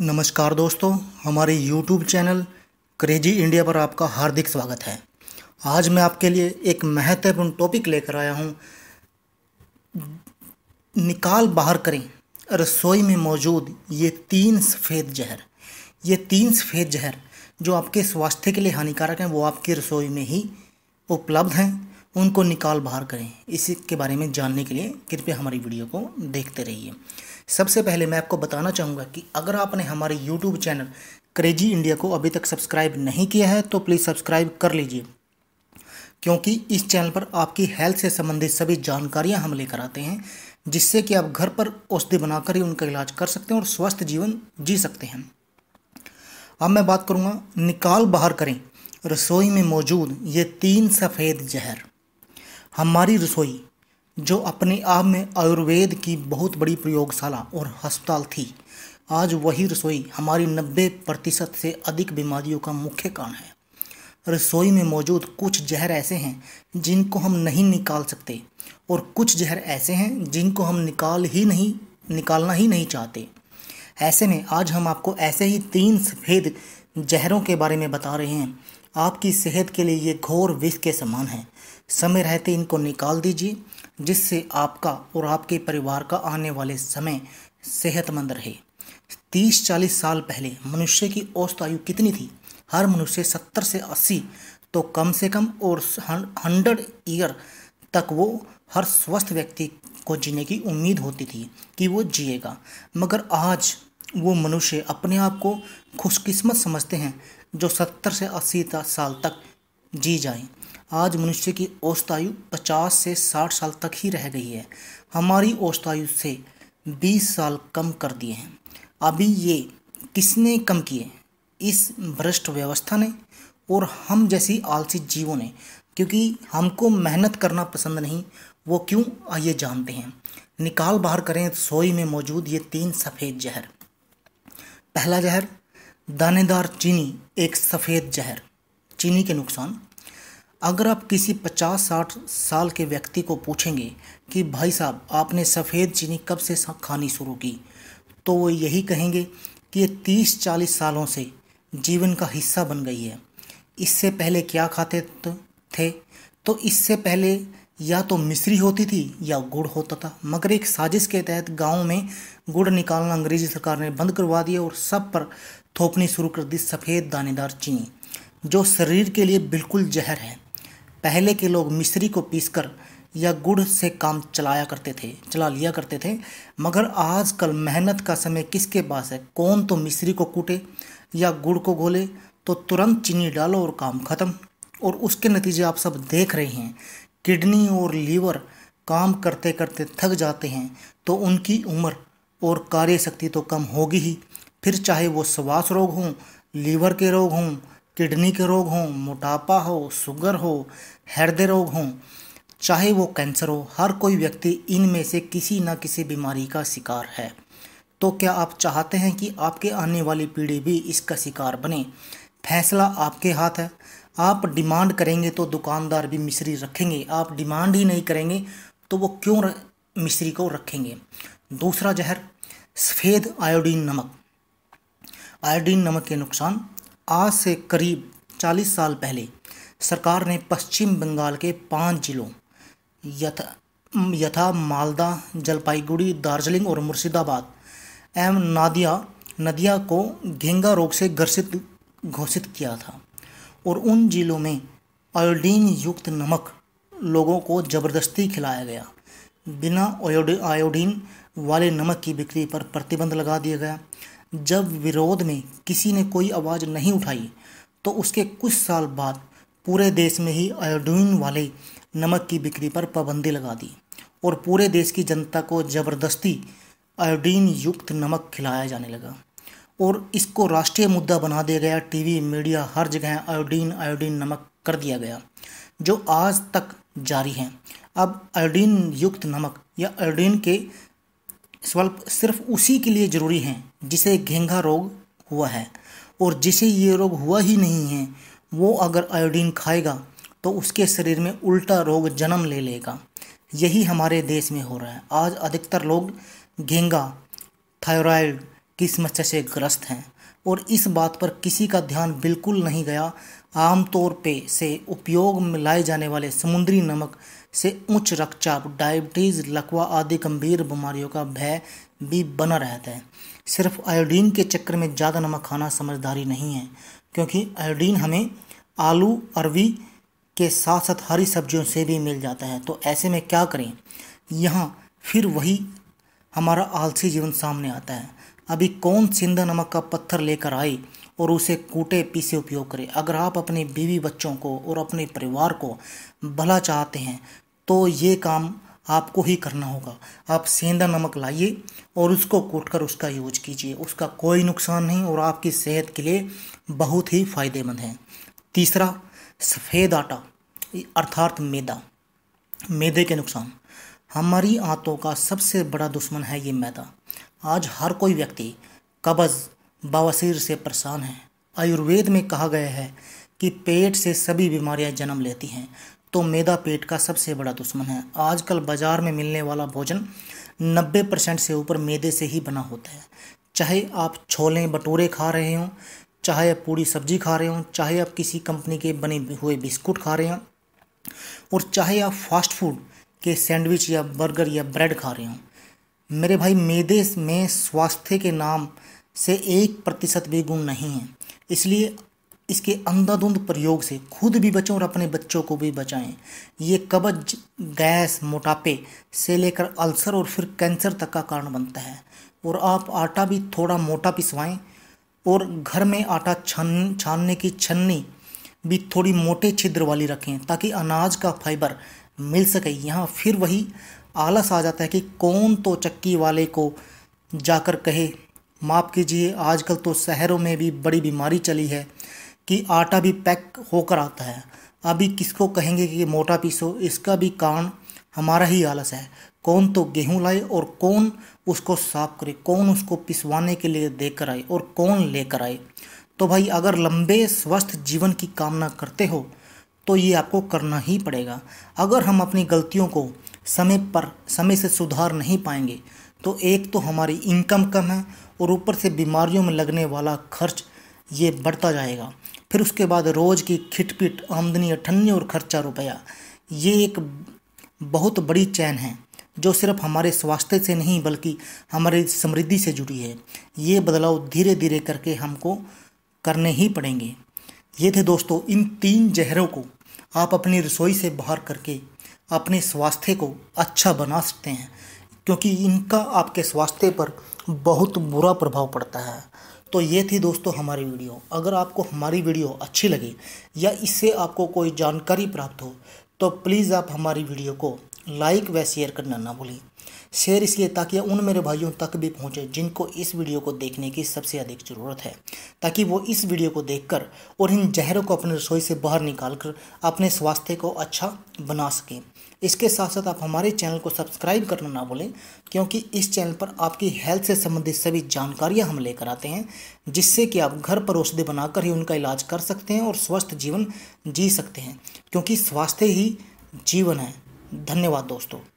नमस्कार दोस्तों हमारे YouTube चैनल क्रेजी इंडिया पर आपका हार्दिक स्वागत है आज मैं आपके लिए एक महत्वपूर्ण टॉपिक लेकर आया हूँ निकाल बाहर करें रसोई में मौजूद ये तीन सफ़ेद जहर ये तीन सफ़ेद जहर जो आपके स्वास्थ्य के लिए हानिकारक हैं वो आपकी रसोई में ही उपलब्ध हैं उनको निकाल बाहर करें इसी के बारे में जानने के लिए कृपया हमारी वीडियो को देखते रहिए सबसे पहले मैं आपको बताना चाहूँगा कि अगर आपने हमारे यूट्यूब चैनल क्रेजी इंडिया को अभी तक सब्सक्राइब नहीं किया है तो प्लीज़ सब्सक्राइब कर लीजिए क्योंकि इस चैनल पर आपकी हेल्थ से संबंधित सभी जानकारियाँ हम लेकर आते हैं जिससे कि आप घर पर औषधि बनाकर ही उनका इलाज कर सकते हैं और स्वस्थ जीवन जी सकते हैं अब मैं बात करूँगा निकाल बाहर करें रसोई में मौजूद ये तीन सफ़ेद जहर हमारी रसोई जो अपने आप में आयुर्वेद की बहुत बड़ी प्रयोगशाला और अस्पताल थी आज वही रसोई हमारी 90 प्रतिशत से अधिक बीमारियों का मुख्य कारण है रसोई में मौजूद कुछ जहर ऐसे हैं जिनको हम नहीं निकाल सकते और कुछ जहर ऐसे हैं जिनको हम निकाल ही नहीं निकालना ही नहीं चाहते ऐसे में आज हम आपको ऐसे ही तीन सफ़ेद जहरों के बारे में बता रहे हैं आपकी सेहत के लिए ये घोर विष के समान हैं समय रहते इनको निकाल दीजिए जिससे आपका और आपके परिवार का आने वाले समय सेहतमंद रहे तीस चालीस साल पहले मनुष्य की औसत आयु कितनी थी हर मनुष्य सत्तर से अस्सी तो कम से कम और हंड्रेड ईयर तक वो हर स्वस्थ व्यक्ति को जीने की उम्मीद होती थी कि वो जिएगा मगर आज वो मनुष्य अपने आप को खुशकिस्मत समझते हैं जो सत्तर से अस्सी साल तक जी जाएं आज मनुष्य की औसतायु 50 से 60 साल तक ही रह गई है हमारी औसतायु से 20 साल कम कर दिए हैं अभी ये किसने कम किए इस भ्रष्ट व्यवस्था ने और हम जैसी आलसी जीवों ने क्योंकि हमको मेहनत करना पसंद नहीं वो क्यों आइए जानते हैं निकाल बाहर करें तो सोई में मौजूद ये तीन सफ़ेद जहर पहला जहर दानेदार चीनी एक सफ़ेद जहर चीनी के नुकसान अगर आप किसी पचास साठ साल के व्यक्ति को पूछेंगे कि भाई साहब आपने सफ़ेद चीनी कब से खानी शुरू की तो वो यही कहेंगे कि ये तीस चालीस सालों से जीवन का हिस्सा बन गई है इससे पहले क्या खाते थे तो इससे पहले या तो मिश्री होती थी या गुड़ होता था मगर एक साजिश के तहत गाँव में गुड़ निकालना अंग्रेजी सरकार ने बंद करवा दिया और सब पर थोपनी शुरू कर दी सफ़ेद दानेदार चीनी जो शरीर के लिए बिल्कुल जहर है पहले के लोग मिश्री को पीसकर या गुड़ से काम चलाया करते थे चला लिया करते थे मगर आजकल मेहनत का समय किसके पास है कौन तो मिश्री को कूटे या गुड़ को घोले तो तुरंत चीनी डालो और काम ख़त्म और उसके नतीजे आप सब देख रहे हैं किडनी और लीवर काम करते करते थक जाते हैं तो उनकी उम्र और कार्य शक्ति तो कम होगी ही फिर चाहे वो श्वास रोग हों लीवर के रोग हों किडनी के रोग हों मोटापा हो शुगर हो हृदय रोग हों चाहे वो कैंसर हो हर कोई व्यक्ति इनमें से किसी न किसी बीमारी का शिकार है तो क्या आप चाहते हैं कि आपके आने वाली पीढ़ी भी इसका शिकार बने फैसला आपके हाथ है आप डिमांड करेंगे तो दुकानदार भी मिश्री रखेंगे आप डिमांड ही नहीं करेंगे तो वो क्यों र... मिश्री को रखेंगे दूसरा जहर सफ़ेद आयोडीन नमक आयोडीन नमक के नुकसान आज से करीब 40 साल पहले सरकार ने पश्चिम बंगाल के पांच जिलों यथा यथा मालदा जलपाईगुड़ी दार्जिलिंग और मुर्शिदाबाद एवं नादिया नदिया को घेंगा रोग से ग्रसित घोषित किया था और उन जिलों में आयोडीन युक्त नमक लोगों को ज़बरदस्ती खिलाया गया बिना आयोडीन वाले नमक की बिक्री पर प्रतिबंध लगा दिया गया जब विरोध में किसी ने कोई आवाज़ नहीं उठाई तो उसके कुछ साल बाद पूरे देश में ही आयोडीन वाले नमक की बिक्री पर पाबंदी लगा दी और पूरे देश की जनता को ज़बरदस्ती आयोडीन युक्त नमक खिलाया जाने लगा और इसको राष्ट्रीय मुद्दा बना दिया गया टीवी मीडिया हर जगह आयोडीन आयोडीन नमक कर दिया गया जो आज तक जारी हैं अब आयोडीन युक्त नमक या आयोडीन के स्वल्प सिर्फ उसी के लिए ज़रूरी हैं जिसे घेंघा रोग हुआ है और जिसे ये रोग हुआ ही नहीं है वो अगर आयोडीन खाएगा तो उसके शरीर में उल्टा रोग जन्म ले लेगा यही हमारे देश में हो रहा है आज अधिकतर लोग घेंगा थायराइड की समस्या से ग्रस्त हैं और इस बात पर किसी का ध्यान बिल्कुल नहीं गया आमतौर पे से उपयोग में लाए जाने वाले समुद्री नमक से उच्च रक्तचाप डायबिटीज़ लकवा आदि गंभीर बीमारियों का भय भी बना रहता है सिर्फ आयोडीन के चक्कर में ज़्यादा नमक खाना समझदारी नहीं है क्योंकि आयोडीन हमें आलू अरवी के साथ साथ हरी सब्जियों से भी मिल जाता है तो ऐसे में क्या करें यहाँ फिर वही हमारा आलसी जीवन सामने आता है अभी कौन सिंधा नमक का पत्थर लेकर आए और उसे कूटे पीसे उपयोग करें अगर आप अपने बीवी बच्चों को और अपने परिवार को भला चाहते हैं तो ये काम आपको ही करना होगा आप सेंधा नमक लाइए और उसको कूट कर उसका यूज कीजिए उसका कोई नुकसान नहीं और आपकी सेहत के लिए बहुत ही फ़ायदेमंद है तीसरा सफ़ेद आटा अर्थात मैदा मैदे के नुकसान हमारी आंतों का सबसे बड़ा दुश्मन है ये मैदा आज हर कोई व्यक्ति कब्ज़ बवासीर से परेशान हैं आयुर्वेद में कहा गया है कि पेट से सभी बीमारियां जन्म लेती हैं तो मैदा पेट का सबसे बड़ा दुश्मन है आजकल बाज़ार में मिलने वाला भोजन 90 परसेंट से ऊपर मैदे से ही बना होता है चाहे आप छोले भटूरे खा रहे हों चाहे आप पूरी सब्जी खा रहे हों चाहे आप किसी कंपनी के बने हुए बिस्कुट खा रहे हों और चाहे आप फास्ट फूड के सैंडविच या बर्गर या ब्रेड खा रहे हों मेरे भाई मैदे में स्वास्थ्य के नाम से एक प्रतिशत भी गुण नहीं है इसलिए इसके अंधाधुंध प्रयोग से खुद भी बचें और अपने बच्चों को भी बचाएं ये कब्ज गैस मोटापे से लेकर अल्सर और फिर कैंसर तक का कारण बनता है और आप आटा भी थोड़ा मोटा पिसवाएं और घर में आटा छान छानने की छन्नी भी थोड़ी मोटे छिद्र वाली रखें ताकि अनाज का फाइबर मिल सके यहाँ फिर वही आलस आ जाता है कि कौन तो चक्की वाले को जाकर कहे माफ़ कीजिए आजकल तो शहरों में भी बड़ी बीमारी चली है कि आटा भी पैक होकर आता है अभी किसको कहेंगे कि मोटा पीसो इसका भी कारण हमारा ही आलस है कौन तो गेहूं लाए और कौन उसको साफ करे कौन उसको पिसवाने के लिए देकर आए और कौन लेकर आए तो भाई अगर लंबे स्वस्थ जीवन की कामना करते हो तो ये आपको करना ही पड़ेगा अगर हम अपनी गलतियों को समय पर समय से सुधार नहीं पाएंगे तो एक तो हमारी इनकम कम है और ऊपर से बीमारियों में लगने वाला खर्च ये बढ़ता जाएगा फिर उसके बाद रोज़ की खिटपिट आमदनी अठन्नी और खर्चा रुपया ये एक बहुत बड़ी चैन है जो सिर्फ हमारे स्वास्थ्य से नहीं बल्कि हमारी समृद्धि से जुड़ी है ये बदलाव धीरे धीरे करके हमको करने ही पड़ेंगे ये थे दोस्तों इन तीन जहरों को आप अपनी रसोई से बाहर करके अपने स्वास्थ्य को अच्छा बना सकते हैं क्योंकि इनका आपके स्वास्थ्य पर बहुत बुरा प्रभाव पड़ता है तो ये थी दोस्तों हमारी वीडियो अगर आपको हमारी वीडियो अच्छी लगी या इससे आपको कोई जानकारी प्राप्त हो तो प्लीज़ आप हमारी वीडियो को लाइक व शेयर करना ना भूलें शेयर इसलिए ताकि उन मेरे भाइयों तक भी पहुंचे जिनको इस वीडियो को देखने की सबसे अधिक ज़रूरत है ताकि वो इस वीडियो को देखकर और इन जहरों को अपने रसोई से बाहर निकाल कर अपने स्वास्थ्य को अच्छा बना सकें इसके साथ साथ आप हमारे चैनल को सब्सक्राइब करना ना भूलें क्योंकि इस चैनल पर आपकी हेल्थ से संबंधित सभी जानकारियां हम लेकर आते हैं जिससे कि आप घर पर औषधि बनाकर ही उनका इलाज कर सकते हैं और स्वस्थ जीवन जी सकते हैं क्योंकि स्वास्थ्य ही जीवन है धन्यवाद दोस्तों